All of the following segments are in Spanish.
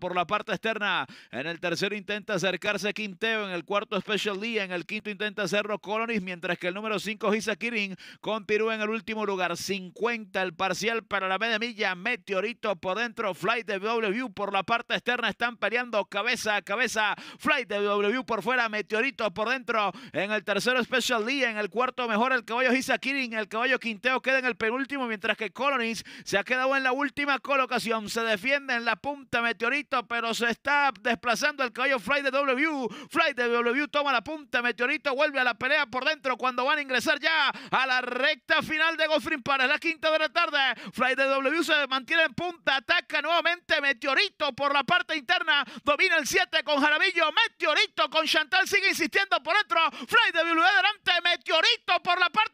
por la parte externa. En el tercero intenta acercarse Quinteo. En el cuarto Special Día. En el quinto intenta hacerlo Colonis. Mientras que el número 5 Kirin con Pirú en el último lugar. 50 el parcial para la media milla. Meteorito por dentro. Flight de W por la parte externa. Están peleando cabeza a cabeza. Flight de W por fuera. Meteorito por dentro. En el tercero Special Día. En el cuarto mejor el caballo Kirin, El caballo Quinteo queda en el penúltimo. Mientras que Colonis se ha quedado en la última colocación. Se defiende en la punta. Meteorito, pero se está desplazando el caballo Fly de W. Fly de W toma la punta. Meteorito vuelve a la pelea por dentro cuando van a ingresar ya a la recta final de Goffrin para la quinta de la tarde. Fly de W se mantiene en punta. Ataca nuevamente Meteorito por la parte interna. Domina el 7 con Jaramillo. Meteorito con Chantal sigue insistiendo por dentro. Fly de W adelante. Meteorito por la parte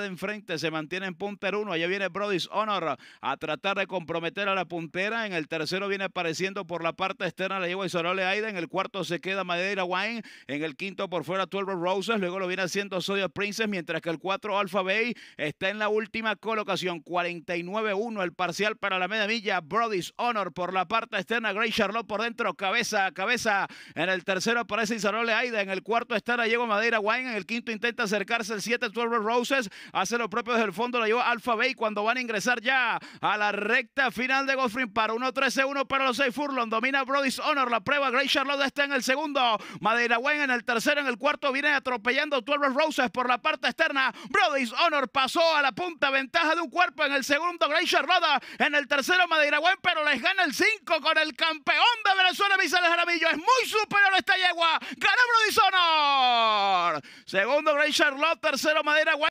de enfrente, se mantiene en punter 1. Allá viene Brody's Honor a tratar de comprometer a la puntera. En el tercero viene apareciendo por la parte externa la lleva Isarole Aida. En el cuarto se queda Madeira Wine. En el quinto por fuera 12 Roses. Luego lo viene haciendo Sodio Princess. Mientras que el 4 Alpha Bay está en la última colocación. 49-1 el parcial para la media milla. Brody's Honor por la parte externa. Grey Charlotte por dentro. Cabeza a cabeza. En el tercero aparece Isarole Aida. En el cuarto está la Madeira Wine. En el quinto intenta acercarse el 7 12 Roses hace lo propio desde el fondo, la lleva Alfa Bay cuando van a ingresar ya a la recta final de Goffrin para 1-13-1 para los 6 Furlong, domina Brody's Honor, la prueba, Grey Charlotte está en el segundo, Madeira Wayne en el tercero, en el cuarto viene atropellando 12 Roses por la parte externa, Brody's Honor pasó a la punta, ventaja de un cuerpo en el segundo, Gray Charlotte en el tercero, Madeira Wayne, pero les gana el 5 con el campeón de Venezuela, Vicente Jaramillo, es muy superior a esta yegua, gana Brody's Honor, segundo Grey Charlotte, tercero Madeira Wayne.